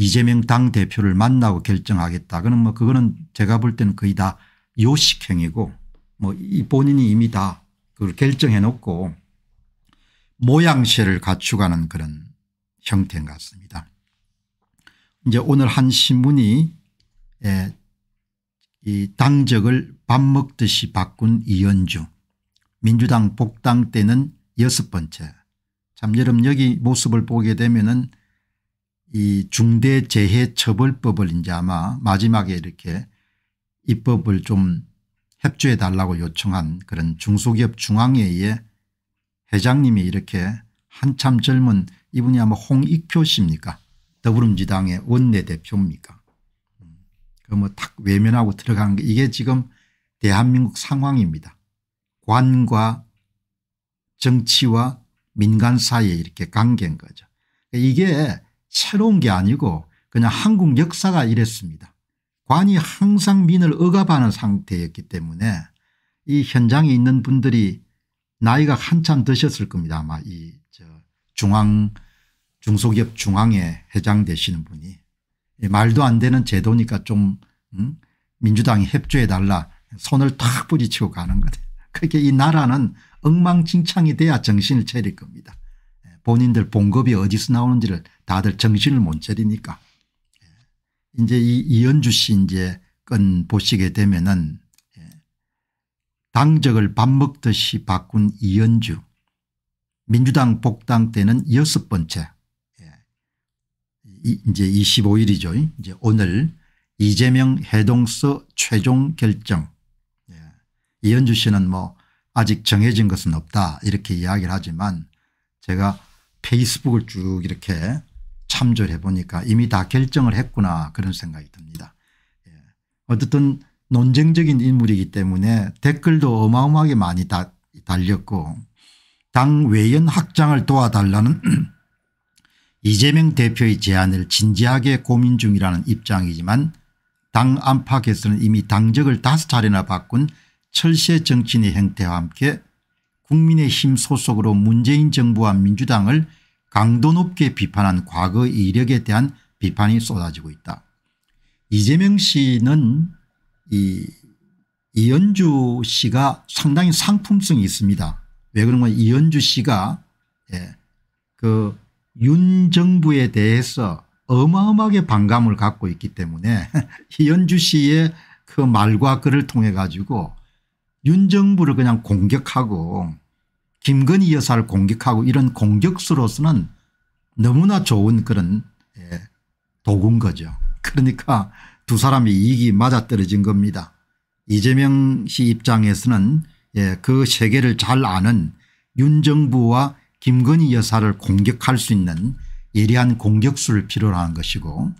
이재명 당대표를 만나고 결정하겠다. 그는 뭐 그거는 제가 볼 때는 거의 다 요식행이고 뭐 본인이 이미 다 그걸 결정해 놓고 모양새를 갖추가는 그런 형태인 것 같습니다. 이제 오늘 한 신문이 예, 이 당적을 밥 먹듯이 바꾼 이현주 민주당 복당 때는 여섯 번째 참 여러분 여기 모습을 보게 되면은 이 중대재해처벌법을 이제 아마 마지막에 이렇게 입법을 좀 협조해 달라고 요청한 그런 중소기업 중앙회의 회장님이 이렇게 한참 젊은 이분이 아마 홍익표 씨입니까 더불어민주당의 원내대표입니까 그뭐탁 외면하고 들어간 게 이게 지금 대한민국 상황입니다. 관과 정치와 민간 사이에 이렇게 관계인 거죠. 이게 새로운 게 아니고 그냥 한국 역사가 이랬습니다. 관이 항상 민을 억압하는 상태였기 때문에 이 현장에 있는 분들이 나이가 한참 드셨을 겁니다. 아마 이 중앙 중소기업 중앙에 회장 되시는 분이 말도 안 되는 제도니까 좀 음? 민주당이 협조해달라 손을 탁 부딪히고 가는 거죠. 그렇게 이 나라는 엉망진창이 돼야 정신을 차릴 겁니다. 예, 본인들 봉급이 어디서 나오는지를 다들 정신을 못 차리니까. 예. 이제 이 이현주 씨 이제 건 보시게 되면은 예. 당적을 밥 먹듯이 바꾼 이현주 민주당 복당 때는 여섯 번째 예. 이제 25일이죠. 이제 오늘 이재명 해동서 최종 결정 이현주 씨는 뭐 아직 정해진 것은 없다 이렇게 이야기를 하지만 제가 페이스북을 쭉 이렇게 참조해 를 보니까 이미 다 결정을 했구나 그런 생각이 듭니다. 예. 어쨌든 논쟁적인 인물이기 때문에 댓글도 어마어마하게 많이 다, 달렸고 당 외연 확장을 도와달라는 이재명 대표의 제안을 진지하게 고민 중이라는 입장이지만 당 안팎에서는 이미 당적을 다섯 차례나 바꾼 철새 정치인의 행태와 함께 국민의힘 소속으로 문재인 정부와 민주당을 강도 높게 비판한 과거 이력에 대한 비판이 쏟아지고 있다. 이재명 씨는 이 이현주 씨가 상당히 상품성이 있습니다. 왜그러냐 이현주 씨가 예, 그윤 정부에 대해서 어마어마하게 반감을 갖고 있기 때문에 이현주 씨의 그 말과 글을 통해 가지고 윤 정부를 그냥 공격하고 김건희 여사를 공격하고 이런 공격수로서는 너무나 좋은 그런 예, 도구인 거죠. 그러니까 두 사람이 이익이 맞아떨어진 겁니다. 이재명 씨 입장에서는 예, 그 세계를 잘 아는 윤 정부와 김건희 여사를 공격할 수 있는 예리한 공격수를 필요로 하는 것이고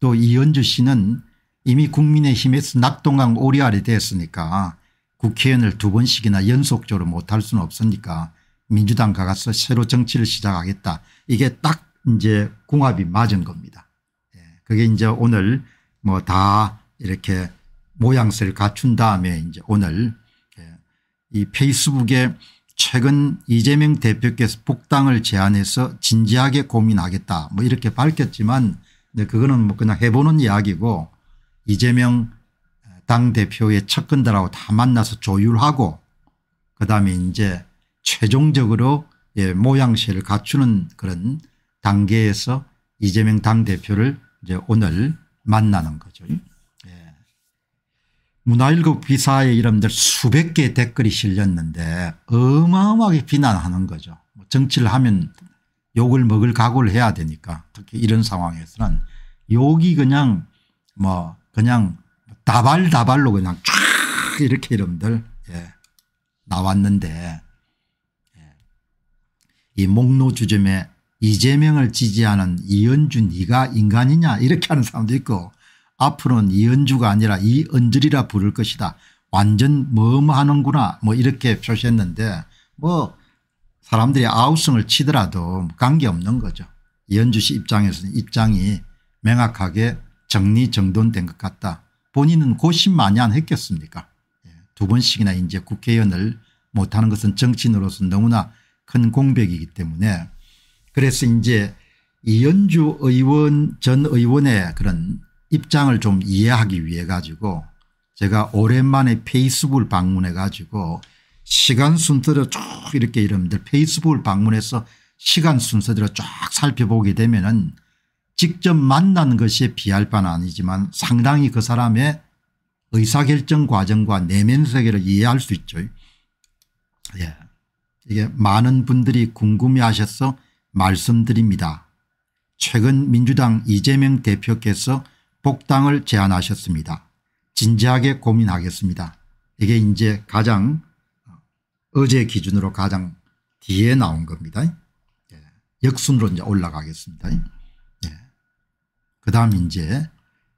또 이현주 씨는 이미 국민의힘에서 낙동강 오리알이 됐으니까 국회의원을 두 번씩이나 연속적으로 못할 수는 없으니까 민주당 가서 새로 정치를 시작하겠다. 이게 딱 이제 궁합이 맞은 겁니다. 예. 그게 이제 오늘 뭐 다 이렇게 모양새를 갖춘 다음에 이제 오늘 예. 이 페이스북에 최근 이재명 대표께서 복당을 제안해서 진지하게 고민하겠다 뭐 이렇게 밝혔지만 근데 그거는 뭐 그냥 해보는 이야기고 이재명 당대표의 측근들하고 다 만나서 조율하고 그다음에 이제 최종적으로 예, 모양새를 갖추는 그런 단계에서 이재명 당대표를 이제 오늘 만나는 거죠. 예. 문화일국 비사의 이름들 수백 개의 댓글이 실렸는데 어마어마하게 비난하는 거죠. 뭐 정치를 하면 욕을 먹을 각오를 해야 되니까 특히 이런 상황에서는 욕이 그냥 뭐 그냥 다발다발로 그냥 쫙 이렇게 이름들 예, 나왔는데 예. 이 목노 주점에 이재명을 지지하는 이은주 네가 인간이냐 이렇게 하는 사람도 있고 앞으로는 이은주가 아니라 이은주리라 부를 것이다. 완전 뭐뭐하는구나 뭐 이렇게 표시했는데 뭐 사람들이 아우성을 치더라도 관계없는 거죠. 이은주 씨 입장에서는 입장이 명확하게 정리정돈된 것 같다. 본인은 고심마냥 했겠습니까 예, 두 번씩이나 이제 국회의원을 못하는 것은 정치인으로서 너무나 큰 공백이기 때문에 그래서 이제 이연주 의원 전 의원의 그런 입장을 좀 이해하기 위해 가지고 제가 오랜만에 페이스북을 방문해 가지고 시간 순서대로 쭉 이렇게 여러분들 페이스북을 방문해서 시간 순서대로 쫙 살펴보게 되면은 직접 만난 것이 비할 바는 아니지만 상당히 그 사람의 의사결정 과정과 내면 세계를 이해할 수 있죠. 예. 이게 많은 분들이 궁금해하셔서 말씀드립니다. 최근 민주당 이재명 대표께서 복당을 제안하셨습니다. 진지하게 고민하겠습니다. 이게 이제 가장 어제 기준으로 가장 뒤에 나온 겁니다. 예. 역순으로 이제 올라가겠습니다. 그 다음 이제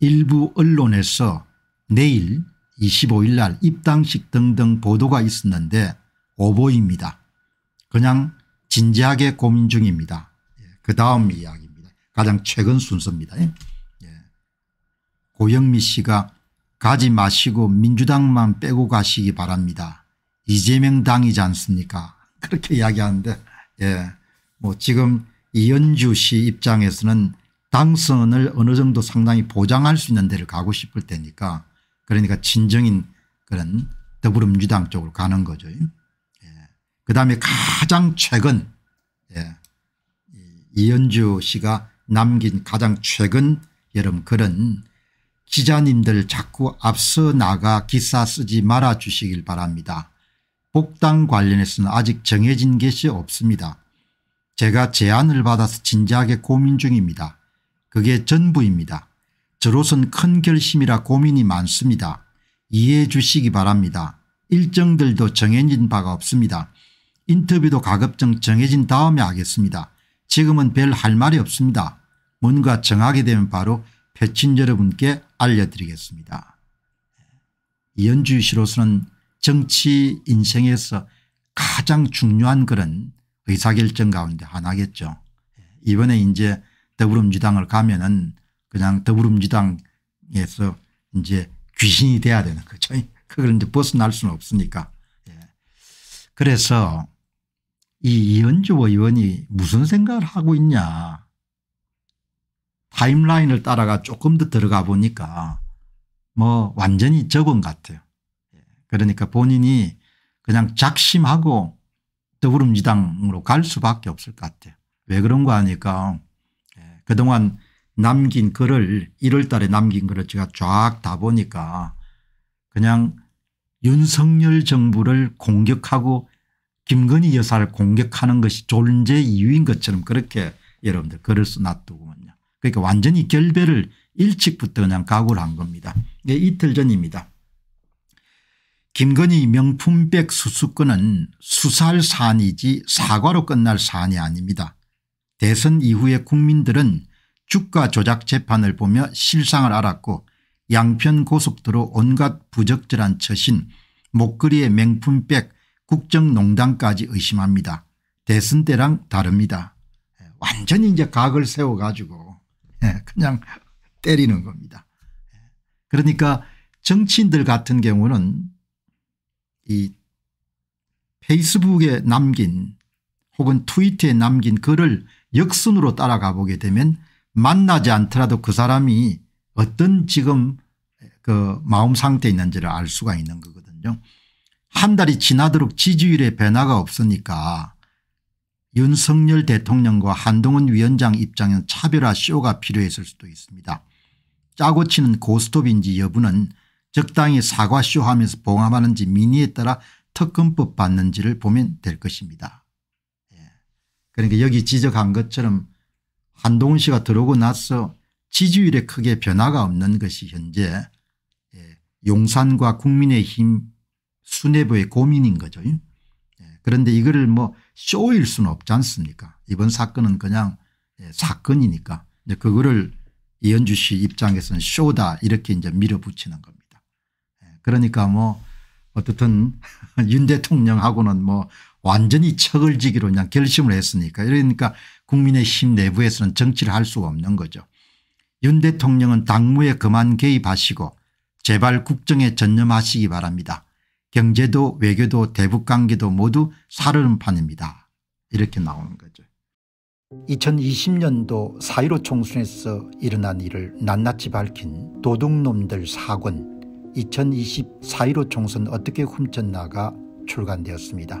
일부 언론에서 내일 25일 날 입당식 등등 보도가 있었는데 오보입니다. 그냥 진지하게 고민 중입니다. 예, 그 다음 이야기입니다. 가장 최근 순서입니다. 예. 예. 고영미 씨가 가지 마시고 민주당만 빼고 가시기 바랍니다. 이재명 당이지 않습니까 그렇게 이야기하는데 예. 뭐 지금 이현주 씨 입장에서는 당선을 어느 정도 상당히 보장할 수 있는 데를 가고 싶을 테니까 그러니까 진정인 그런 더불어민주당 쪽으로 가는 거죠. 예. 그다음에 가장 최근 예. 이현주 씨가 남긴 가장 최근 여름 글은 기자님들 자꾸 앞서 나가 기사 쓰지 말아 주시길 바랍니다. 복당 관련해서는 아직 정해진 것이 없습니다. 제가 제안을 받아서 진지하게 고민 중입니다. 그게 전부입니다. 저로선 큰 결심이라 고민이 많습니다. 이해해 주시기 바랍니다. 일정들도 정해진 바가 없습니다. 인터뷰도 가급적 정해진 다음에 하겠습니다. 지금은 별 할 말이 없습니다. 뭔가 정하게 되면 바로 패친 여러분께 알려드리겠습니다. 이현주 씨로서는 정치 인생에서 가장 중요한 글은 의사결정 가운데 하나겠죠. 이번에 이제 더불어민주당을 가면은 그냥 더불어민주당에서 이제 귀신이 돼야 되는 거죠. 그걸 이제 벗어날 수는 없으니까. 예. 그래서 이 이현주 의원이 무슨 생각을 하고 있냐. 타임라인을 따라가 조금 더 들어가 보니까 뭐 완전히 적은 같아요. 예. 그러니까 본인이 그냥 작심하고 더불어민주당으로 갈 수밖에 없을 것 같아요. 왜 그런 거 하니까 그동안 남긴 글을 1월 달에 남긴 글을 제가 쫙 다 보니까 그냥 윤석열 정부를 공격하고 김건희 여사를 공격하는 것이 존재 이유인 것처럼 그렇게 여러분들 글을 써놨더군요. 그러니까 완전히 결별을 일찍부터 그냥 각오를 한 겁니다. 네, 이틀 전입니다. 김건희 명품백 수수권은 수사할 사안이지 사과로 끝날 사안이 아닙니다. 대선 이후에 국민들은 주가 조작 재판을 보며 실상을 알았고 양편 고속도로 온갖 부적절한 처신 목걸이의 명품백 국정농단까지 의심합니다. 대선 때랑 다릅니다. 예, 완전히 이제 각을 세워가지고 예, 그냥 때리는 겁니다. 예, 그러니까 정치인들 같은 경우는 이 페이스북에 남긴 혹은 트위터에 남긴 글을 역순으로 따라가 보게 되면 만나지 않더라도 그 사람이 어떤 지금 그 마음 상태에 있는지를 알 수가 있는 거거든요. 한 달이 지나도록 지지율의 변화가 없으니까 윤석열 대통령과 한동훈 위원장 입장에는 차별화 쇼가 필요했을 수도 있습니다. 짜고 치는 고스톱인지 여부는 적당히 사과쇼 하면서 봉합하는지 민의에 따라 특검법 받는지를 보면 될 것입니다. 그러니까 여기 지적한 것처럼 한동훈 씨가 들어오고 나서 지지율에 크게 변화가 없는 것이 현재 예, 용산과 국민의힘 수뇌부의 고민인 거죠. 예, 그런데 이거를 뭐 쇼일 수는 없지 않습니까 이번 사건은 그냥 예, 사건이니까 그거를 이현주 씨 입장에서는 쇼다 이렇게 이제 밀어붙이는 겁니다. 그러니까 뭐 어떻든 윤 대통령하고는 뭐 완전히 척을 지기로 그냥 결심을 했으니까 이러니까 국민의힘 내부에서는 정치를 할 수가 없는 거죠. 윤 대통령은 당무에 그만 개입하시고 제발 국정에 전념하시기 바랍니다. 경제도 외교도 대북관계도 모두 사르름판입니다. 이렇게 나오는 거죠. 2020년도 4.15 총선에서 일어난 일을 낱낱이 밝힌 도둑놈들 사권 2020 4.15 총선 어떻게 훔쳤나가 출간되었습니다.